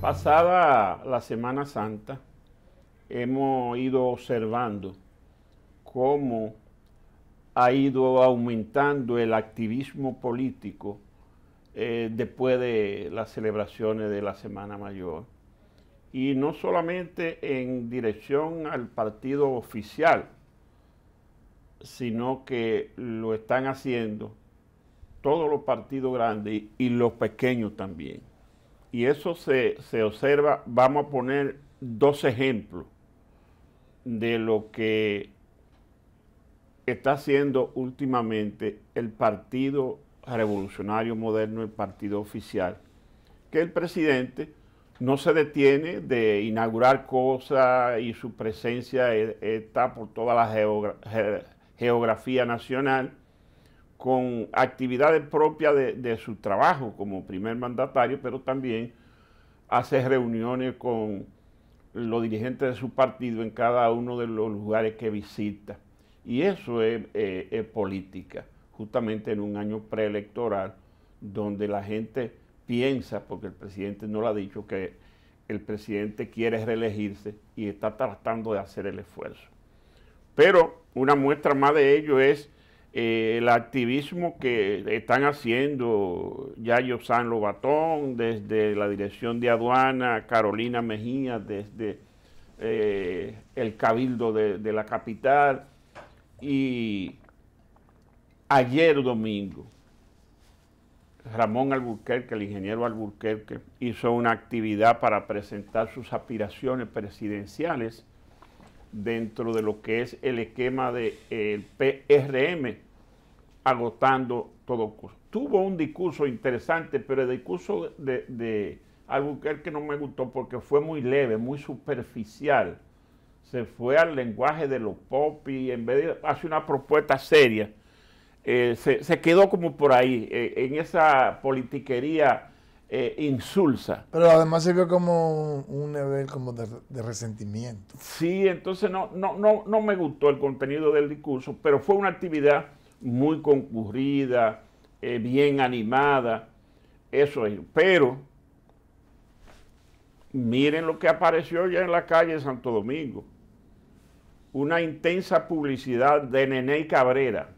Pasada la Semana Santa, hemos ido observando cómo ha ido aumentando el activismo político eh, después de las celebraciones de la Semana Mayor. Y no solamente en dirección al partido oficial, sino que lo están haciendo todos los partidos grandes y los pequeños también. Y eso se, observa, vamos a poner dos ejemplos de lo que está haciendo últimamente el Partido Revolucionario Moderno, el Partido Oficial, que el presidente no se detiene de inaugurar cosas y su presencia e, e, está por toda la geografía nacional con actividades propias de, su trabajo como primer mandatario, pero también hace reuniones con los dirigentes de su partido en cada uno de los lugares que visita. Y eso eh, es política, justamente en un año preelectoral donde la gente piensa, porque el presidente no lo ha dicho, que el presidente quiere reelegirse y está tratando de hacer el esfuerzo. Pero una muestra más de ello es eh, el activismo que están haciendo Yayo San Lobatón, desde la dirección de aduana, Carolina Mejía, desde eh, el cabildo de la capital, y ayer domingo, Ramón Alburquerque, el ingeniero Alburquerque, hizo una actividad para presentar sus aspiraciones presidenciales dentro de lo que es el esquema del de, PRM, agotando todo Tuvo un discurso interesante, pero el discurso de, de que no me gustó porque fue muy leve, muy superficial. Se fue al lenguaje de los pop y en vez de hacer una propuesta seria, eh, se, quedó como por ahí, eh, en esa politiquería eh, insulsa. Pero además se vio como un nivel como de, resentimiento. Sí, entonces no, no, no, no me gustó el contenido del discurso, pero fue una actividad muy concurrida, eh, bien animada, eso es. Pero miren lo que apareció ya en la calle de Santo Domingo. Una intensa publicidad de Nene Cabrera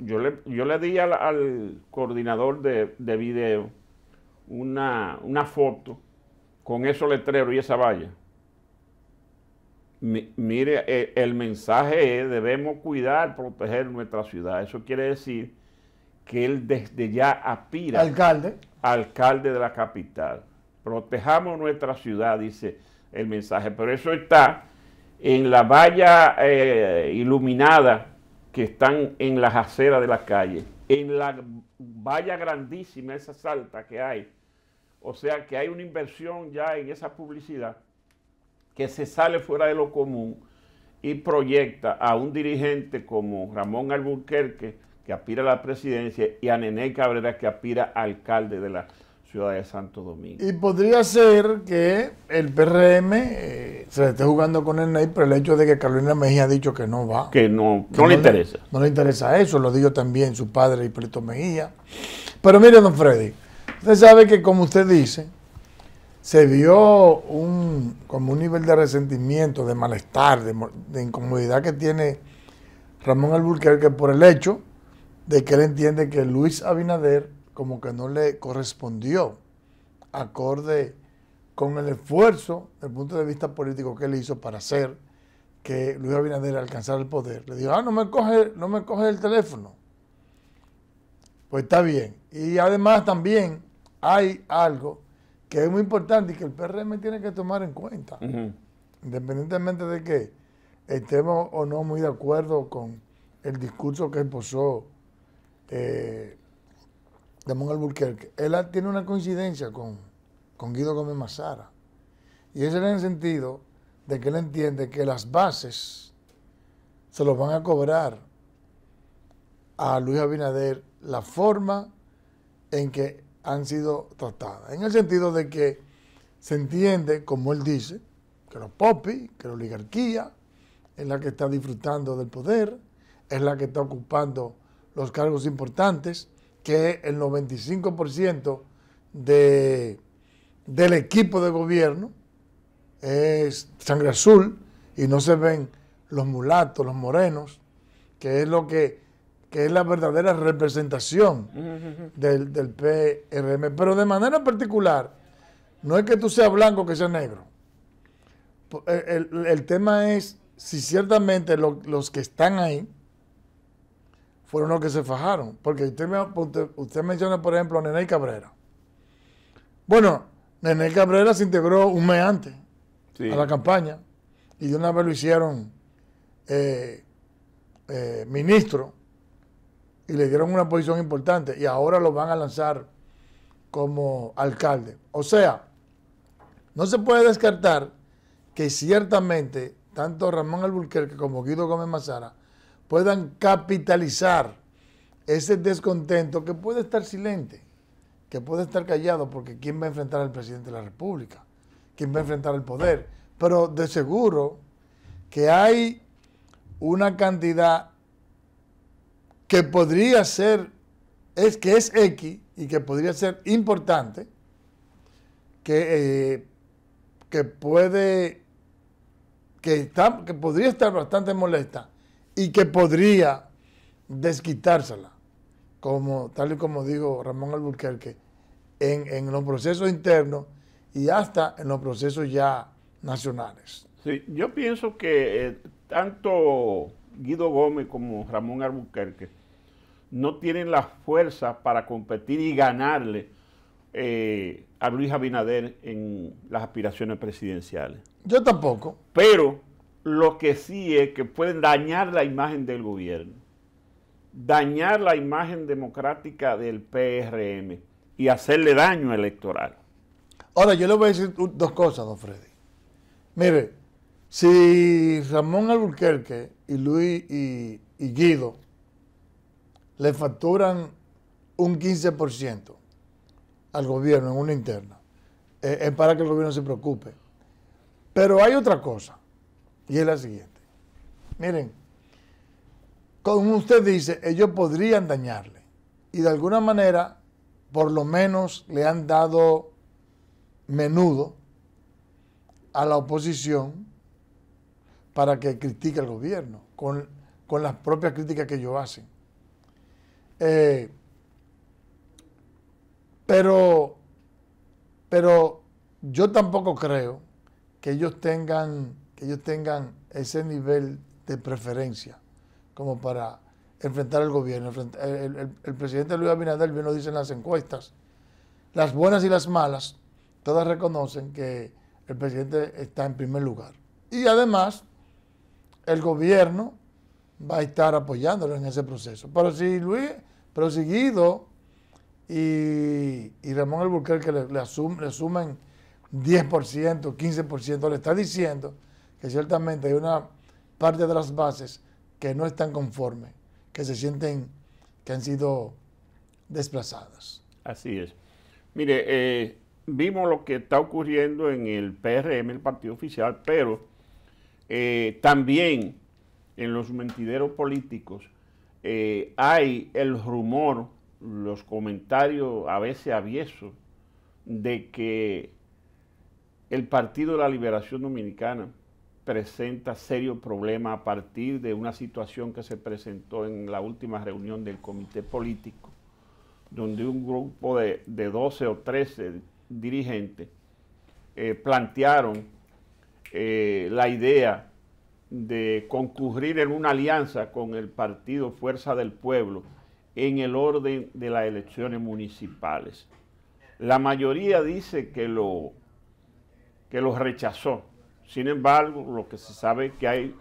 yo, le, di al, coordinador de, video una, foto con esos letreros y esa valla. mire, e, el, mensaje es, debemos cuidar, proteger nuestra ciudad. Eso quiere decir que él desde ya aspira. Alcalde. Alcalde de la capital. Protejamos nuestra ciudad, dice el mensaje. Pero eso está en la valla eh, iluminada que están en las aceras de la calle, en la valla grandísima, esa salta que hay. O sea que hay una inversión ya en esa publicidad que se sale fuera de lo común y proyecta a un dirigente como Ramón Alburquerque, que aspira a la presidencia, y a Nené Cabrera, que aspira alcalde de la Ciudad de Santo Domingo. Y podría ser que el PRM eh, se esté jugando con el NEI, pero el hecho de que Carolina Mejía ha dicho que no va. Que no, no, le interesa. no le interesa eso, lo dijo también su padre Hipólito Mejía. Pero mire, don Freddy, usted sabe que como usted dice, se vio un, como un nivel de resentimiento, de malestar, de, de incomodidad que tiene Ramón Alburquerque por el hecho de que él entiende que Luis Abinader como que no le correspondió, acorde con el esfuerzo, el punto de vista político, que él hizo para hacer que Luis Abinader alcanzara el poder. Le dijo, ah, no me coge, no me coge el teléfono. Pues está bien. Y además también hay algo que es muy importante y que el PRM tiene que tomar en cuenta, independientemente de que estemos o no muy de acuerdo con el discurso que posó... Eh, de Alburquerque, él tiene una coincidencia con, con Guido Gómez Mazara. Y es en el sentido de que él entiende que las bases se los van a cobrar a Luis Abinader la forma en que han sido tratadas. En el sentido de que se entiende, como él dice, que los popis, que la oligarquía es la que está disfrutando del poder, es la que está ocupando los cargos importantes que el 95% de, del equipo de gobierno es sangre azul y no se ven los mulatos, los morenos, que es lo que, es la verdadera representación del, del PRM. Pero de manera particular, no es que tú seas blanco que seas negro. Eh, el, tema es si ciertamente los que están ahí fueron los que se fajaron. Porque usted, menciona, por ejemplo, a Nené Cabrera. Bueno, Nené Cabrera se integró un mes antes a la campaña y de una vez lo hicieron eh, eh, ministro y le dieron una posición importante y ahora lo van a lanzar como alcalde. O sea, no se puede descartar que ciertamente tanto Ramón Alburquerque como Guido Gómez Mazara puedan capitalizar ese descontento que puede estar silente, que puede estar callado, porque ¿quién va a enfrentar al presidente de la República? ¿Quién va a enfrentar al poder? Pero de seguro que hay una cantidad que podría ser, es que es X y que podría ser importante, que eh, puede, que, que podría estar bastante molesta y que podría desquitársela, como, tal y como dijo Ramón Alburquerque, en, los procesos internos y hasta en los procesos ya nacionales. Sí, yo pienso que eh, tanto Guido Gómez como Ramón Albuquerque no tienen la fuerza para competir y ganarle eh, a Luis Abinader en las aspiraciones presidenciales. Yo tampoco. Pero lo que sí es que pueden dañar la imagen del gobierno, dañar la imagen democrática del PRM y hacerle daño electoral. Ahora, yo le voy a decir dos cosas, don Freddy. Mire, si Ramón Alburquerque y Luis y, Guido le facturan un 15% al gobierno en una interna, eh, es para que el gobierno se preocupe. Pero hay otra cosa. Y es la siguiente. Miren, como usted dice, ellos podrían dañarle. Y de alguna manera, por lo menos le han dado menudo a la oposición para que critique al gobierno, con, las propias críticas que ellos hacen. Eh, pero, pero yo tampoco creo que ellos tengan que ellos tengan ese nivel de preferencia como para enfrentar al gobierno. El, presidente Luis Abinader bien lo dice en las encuestas. Las buenas y las malas, todas reconocen que el presidente está en primer lugar. Y además, el gobierno va a estar apoyándolo en ese proceso. Pero si Luis, prosiguido, y, Ramón el le, le, le sumen 10%, 15%, le está diciendo que ciertamente hay una parte de las bases que no están conformes, que se sienten que han sido desplazadas. Así es. Mire, eh, vimos lo que está ocurriendo en el PRM, el partido oficial, pero eh, también en los mentideros políticos eh, hay el rumor, los comentarios a veces aviesos, de que el Partido de la Liberación Dominicana presenta serio problema a partir de una situación que se presentó en la última reunión del comité político, donde un grupo de, 12 o 13 dirigentes eh, plantearon eh, la idea de concurrir en una alianza con el partido Fuerza del Pueblo en el orden de las elecciones municipales. La mayoría dice que lo, que lo rechazó sin embargo, lo que se sabe es que hay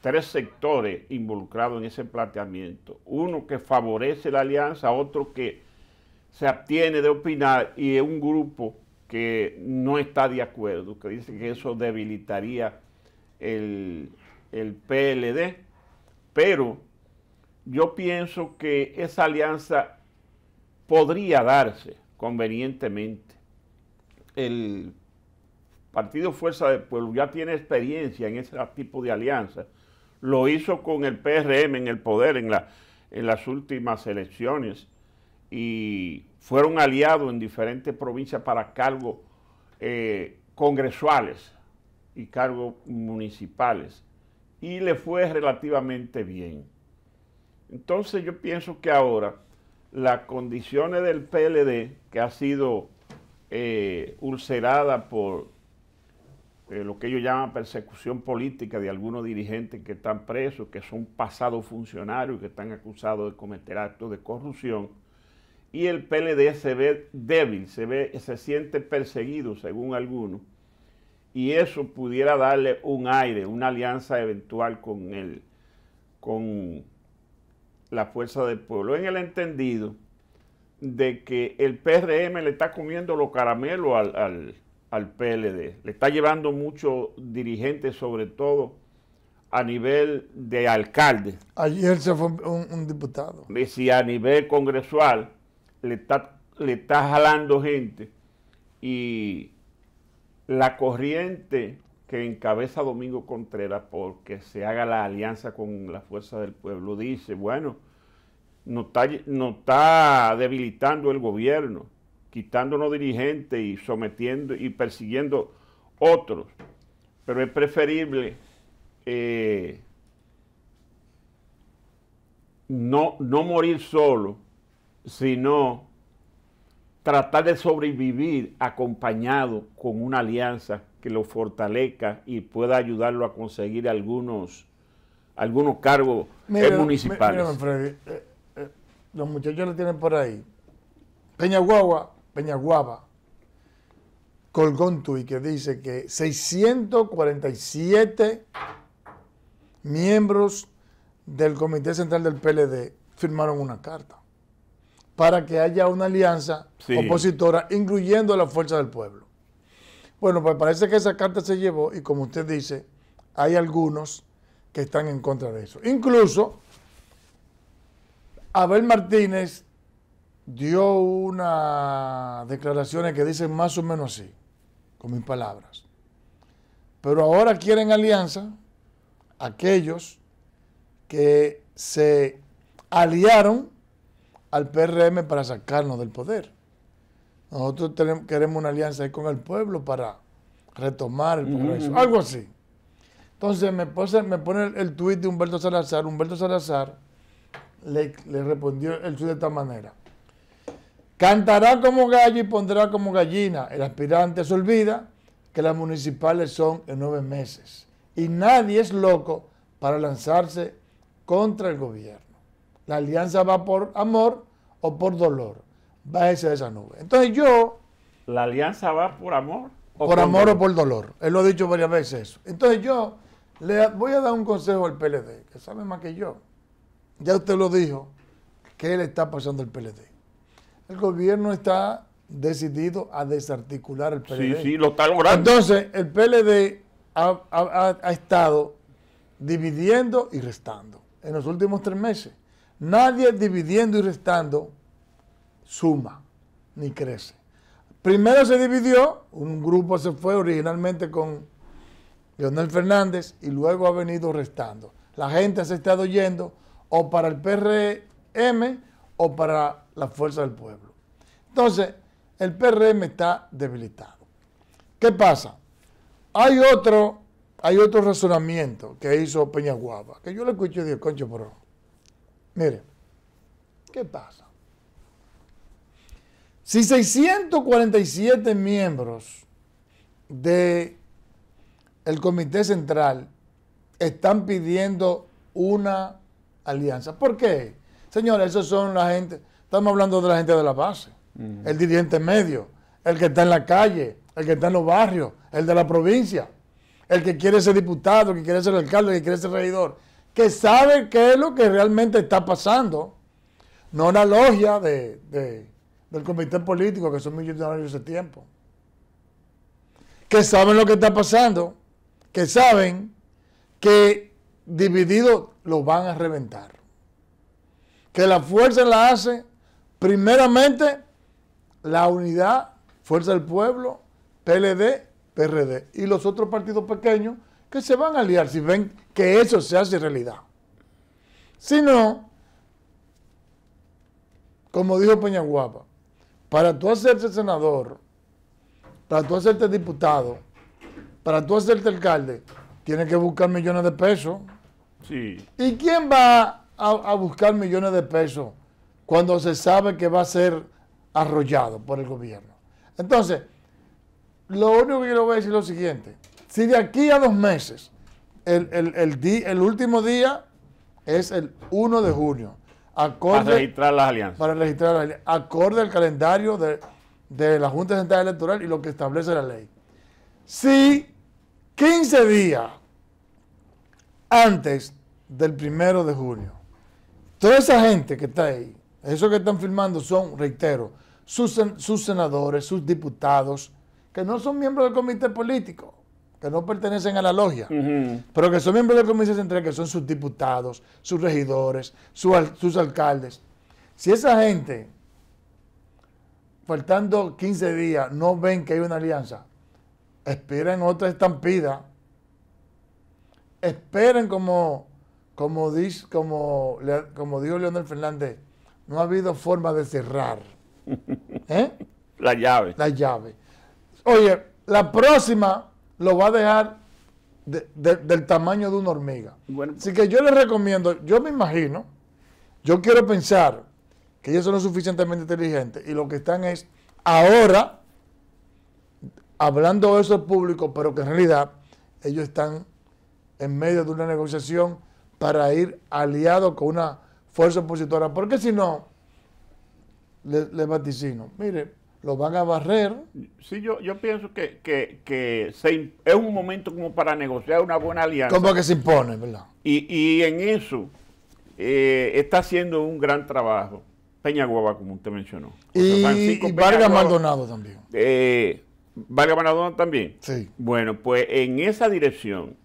tres sectores involucrados en ese planteamiento. Uno que favorece la alianza, otro que se abstiene de opinar y es un grupo que no está de acuerdo, que dice que eso debilitaría el, el PLD. Pero yo pienso que esa alianza podría darse convenientemente. El Partido Fuerza del Pueblo ya tiene experiencia en ese tipo de alianzas. Lo hizo con el PRM en el poder en, las últimas elecciones y fueron aliados en diferentes provincias para cargos eh, congresuales y cargos municipales. Y le fue relativamente bien. Entonces yo pienso que ahora las condiciones del PLD, que ha sido eh, ulcerada por eh, lo que ellos llaman persecución política de algunos dirigentes que están presos, que son pasados funcionarios que están acusados de cometer actos de corrupción. Y el PLD se ve débil, se, ve, se siente perseguido, según algunos, y eso pudiera darle un aire, una alianza eventual con, él con la fuerza del pueblo, en el entendido de que el PRM le está comiendo los caramelos al al PLD. Le está llevando muchos dirigentes, sobre todo a nivel de alcalde. Ayer se fue un, diputado. si a nivel congresual le está, le está jalando gente y la corriente que encabeza Domingo Contreras porque se haga la alianza con la Fuerza del Pueblo dice, bueno, no está, nos está debilitando el gobierno quitándonos dirigentes y sometiendo y persiguiendo otros. Pero es preferible eh, no, no morir solo, sino tratar de sobrevivir acompañado con una alianza que lo fortalezca y pueda ayudarlo a conseguir algunos, algunos cargos municipales. Eh, eh, los muchachos lo tienen por ahí. Peña Guagua Peñaguaba, colgó un que dice que 647 miembros del Comité Central del PLD firmaron una carta para que haya una alianza opositora, incluyendo la fuerza del pueblo. Bueno, pues parece que esa carta se llevó y como usted dice, hay algunos que están en contra de eso. Incluso Abel Martínez dio unas declaraciones que dicen más o menos así, con mis palabras. Pero ahora quieren alianza aquellos que se aliaron al PRM para sacarnos del poder. Nosotros queremos una alianza con el pueblo para retomar el progreso, algo así. Entonces me, me pone el, tuit de Humberto Salazar. Humberto Salazar le, le respondió el tuit de esta manera. Cantará como gallo y pondrá como gallina. El aspirante se olvida que las municipales son en nueve meses. Y nadie es loco para lanzarse contra el gobierno. La alianza va por amor o por dolor. va de esa nube. Entonces yo... ¿La alianza va por amor? O por amor o por dolor. Él lo ha dicho varias veces eso. Entonces yo le voy a dar un consejo al PLD, que sabe más que yo. Ya usted lo dijo, ¿qué le está pasando al PLD? el gobierno está decidido a desarticular el PLD. Sí, sí, lo está logrando. Entonces, el PLD ha, estado dividiendo y restando en los últimos tres meses. Nadie dividiendo y restando suma ni crece. Primero se dividió, un grupo se fue originalmente con Leonel Fernández y luego ha venido restando. La gente se ha estado yendo o para el PRM o para la fuerza del pueblo. Entonces, el PRM está debilitado. ¿Qué pasa? Hay otro, hay otro razonamiento que hizo Peña Guapa, que yo lo escuché de Concho pero, Mire, ¿qué pasa? Si 647 miembros del el Comité Central están pidiendo una alianza, ¿por qué? Señores, esos son la gente, estamos hablando de la gente de la base, el dirigente medio, el que está en la calle, el que está en los barrios, el de la provincia, el que quiere ser diputado, el que quiere ser alcalde, el que quiere ser regidor, que sabe qué es lo que realmente está pasando, no la logia de, del comité político, que son millonarios de tiempo, que saben lo que está pasando, que saben que dividido lo van a reventar de la fuerza la hace primeramente la unidad, Fuerza del Pueblo, PLD, PRD y los otros partidos pequeños que se van a liar si ven que eso se hace realidad. Si no, como dijo Peña Guapa para tú hacerte senador, para tú hacerte diputado, para tú hacerte alcalde, tienes que buscar millones de pesos. Sí. ¿Y quién va a, buscar millones de pesos cuando se sabe que va a ser arrollado por el gobierno. Entonces, lo único que a decir es lo siguiente. Si de aquí a dos meses, el, el, último día es el 1 de junio. Acorde, para registrar las alianzas. Para registrar alianzas. Acorde al calendario de, de la Junta Central Electoral y lo que establece la ley. Si 15 días antes del 1 de junio Toda esa gente que está ahí, esos que están firmando son, reitero, sus, senadores, sus diputados, que no son miembros del comité político, que no pertenecen a la logia, pero que son miembros del comité central, que son sus diputados, sus regidores, sus, sus alcaldes. Si esa gente, faltando 15 días, no ven que hay una alianza, esperen otra estampida, esperen como como, dice, como, como dijo Leonel Fernández, no ha habido forma de cerrar. ¿Eh? La llave. La llave. Oye, la próxima lo va a dejar del tamaño de una hormiga. Así que yo les recomiendo, yo me imagino, yo quiero pensar que ellos son lo suficientemente inteligentes y lo que están es ahora hablando eso al público, pero que en realidad ellos están en medio de una negociación para ir aliado con una fuerza opositora, porque si no, le, vaticino, mire, lo van a barrer. Sí, yo, yo pienso que, que, es un momento como para negociar una buena alianza. Como que se impone, ¿verdad? Y, en eso eh, está haciendo un gran trabajo Peña Guava, como usted mencionó. Y, Vargas Maldonado también. Eh, Vargas Maldonado también. Sí. Bueno, pues en esa dirección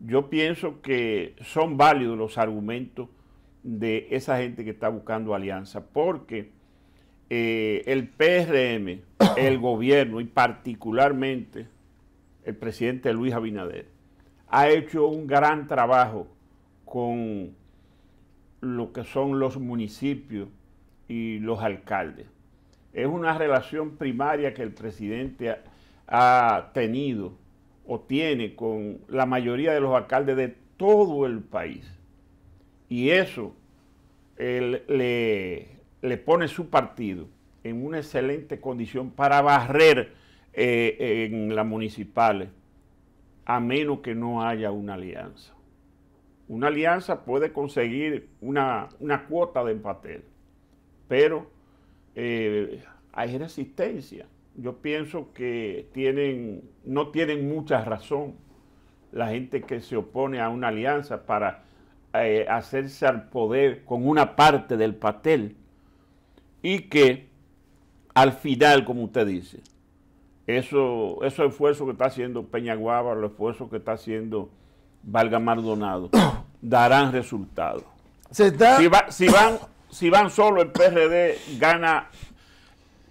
yo pienso que son válidos los argumentos de esa gente que está buscando alianza, porque eh, el PRM, el gobierno y particularmente el presidente Luis Abinader ha hecho un gran trabajo con lo que son los municipios y los alcaldes. Es una relación primaria que el presidente ha tenido o tiene con la mayoría de los alcaldes de todo el país. Y eso le, le, pone su partido en una excelente condición para barrer eh, en las municipales, a menos que no haya una alianza. Una alianza puede conseguir una, cuota de empate, pero eh, hay resistencia yo pienso que tienen, no tienen mucha razón la gente que se opone a una alianza para eh, hacerse al poder con una parte del pastel y que al final, como usted dice, eso, esos esfuerzos que está haciendo Peña Guava, los esfuerzos que está haciendo Valga Maldonado, darán resultados. Si, van, si van solo el PRD, gana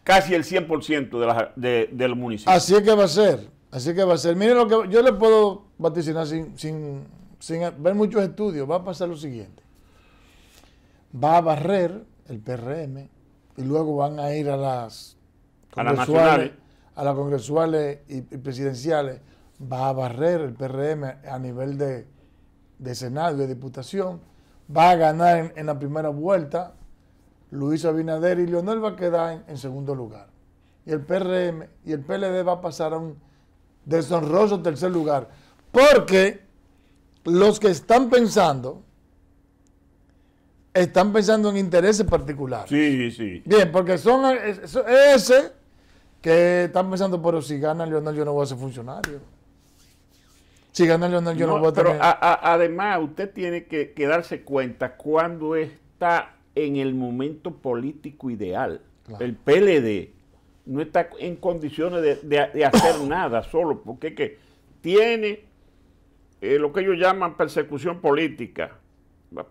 casi el 100% de, del municipio. Así es que va a ser, así es que va a ser. Miren lo que yo le puedo vaticinar sin, ver muchos estudios, va a pasar lo siguiente. Va a barrer el PRM y luego van a ir a las congresuales, a, a las congresuales y, presidenciales, va a barrer el PRM a nivel de, Senado y de Diputación, va a ganar en la primera vuelta Luis Abinader y Leonel va a quedar en, segundo lugar. Y el PRM y el PLD va a pasar a un deshonroso tercer lugar. Porque los que están pensando, están pensando en intereses particulares. Sí, sí. Bien, porque son ese que están pensando, pero si gana Leonel yo no voy a ser funcionario. Si gana Leonel yo no, voy a tener... además usted tiene que darse cuenta cuando está en el momento político ideal. El PLD no está en condiciones de, hacer nada solo, porque que tiene eh, lo que ellos llaman persecución política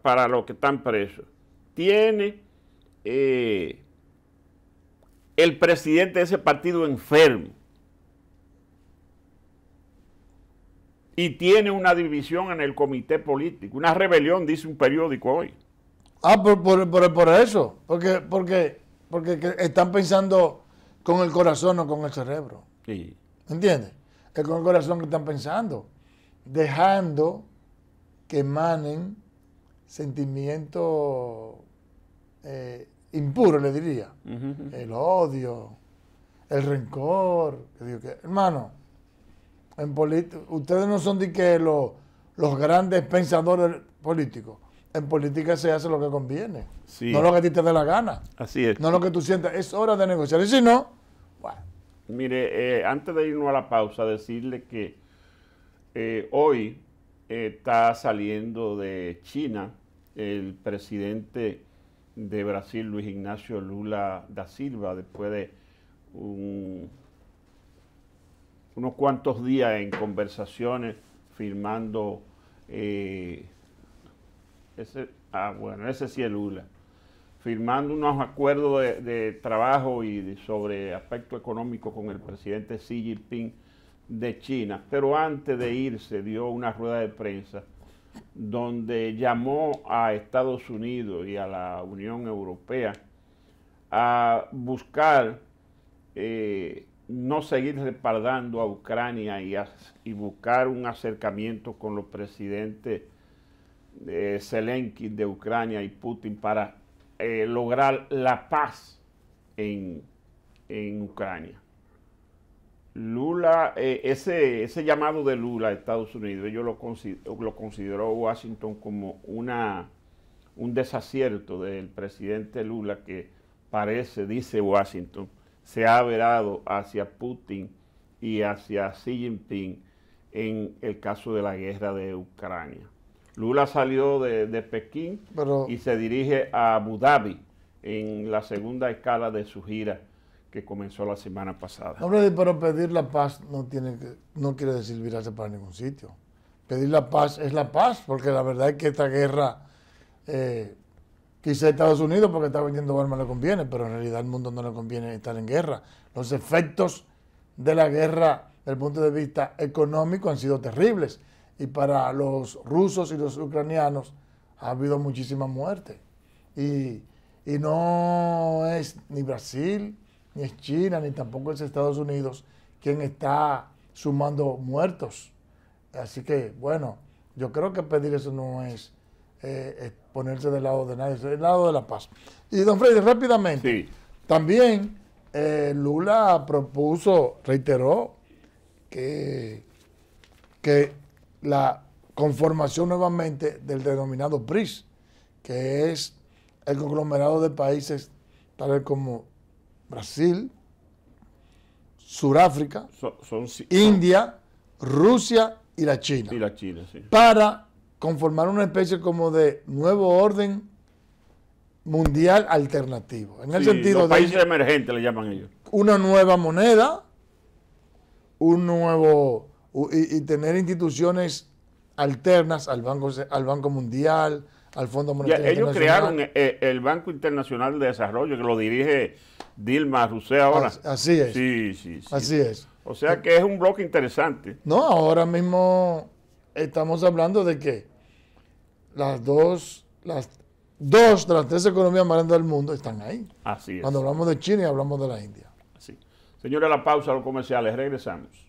para los que están presos. Tiene eh, el presidente de ese partido enfermo. Y tiene una división en el comité político, una rebelión, dice un periódico hoy. Ah, por, por, eso. Porque, porque, porque están pensando con el corazón, no con el cerebro. Sí. ¿Entiendes? Es con el corazón que están pensando. Dejando que emanen sentimientos eh, impuros, le diría. El odio, el rencor. hermano, en ustedes no son de que los grandes pensadores políticos en política se hace lo que conviene. No lo que a ti te dé la gana. Así es. No lo que tú sientas. Es hora de negociar. Y si no, bueno. Mire, eh, antes de irnos a la pausa, decirle que eh, hoy eh, está saliendo de China el presidente de Brasil, Luis Ignacio Lula da Silva, después de unos cuantos días en conversaciones firmando ah, bueno, ese sí es Lula. Firmando unos acuerdos de, trabajo y sobre aspecto económico con el presidente Xi Jinping de China. Pero antes de irse dio una rueda de prensa donde llamó a Estados Unidos y a la Unión Europea a buscar eh, no seguir respaldando a Ucrania y, y buscar un acercamiento con los presidentes eh, Zelensky de Ucrania y Putin para eh, lograr la paz en, Ucrania. Lula, eh, ese, ese llamado de Lula a Estados Unidos, yo lo, lo consideró Washington como una, un desacierto del presidente Lula que parece, dice Washington, se ha averado hacia Putin y hacia Xi Jinping en el caso de la guerra de Ucrania. Lula salió de, Pekín y se dirige a Abu Dhabi en la segunda escala de su gira que comenzó la semana pasada. Hombre, pero pedir la paz no, tiene no quiere decir virarse para ningún sitio. Pedir la paz es la paz, porque la verdad es que esta guerra, eh, quizá Estados Unidos, porque está vendiendo armas, le conviene, pero en realidad al mundo no le conviene estar en guerra. Los efectos de la guerra, desde el punto de vista económico, han sido terribles y para los rusos y los ucranianos ha habido muchísima muerte. Y, no es ni Brasil, ni es China, ni tampoco es Estados Unidos quien está sumando muertos. Así que, bueno, yo creo que pedir eso no es, eh, ponerse del lado de nadie, es del lado de la paz. Y don Freddy, rápidamente, también eh, Lula propuso, reiteró, que, que la conformación nuevamente del denominado PRIS, que es el conglomerado de países tales como Brasil, Suráfrica, India, Rusia y la China. Y la China sí. Para conformar una especie como de nuevo orden mundial alternativo. En el sentido los Países emergentes le llaman ellos. Una nueva moneda, un nuevo y, tener instituciones alternas al Banco, al banco Mundial, al Fondo Monetario ya, ellos crearon eh, eh, el Banco Internacional de Desarrollo, que lo dirige Dilma Rousseff ahora. Así es. Sí, sí, Así es. O sea que es un bloque interesante. No, ahora mismo estamos hablando de que las dos, las dos de las tres economías más grandes del mundo están ahí. Así es. Cuando hablamos de China y hablamos de la India. Así. Señora, la pausa, los comerciales, regresamos.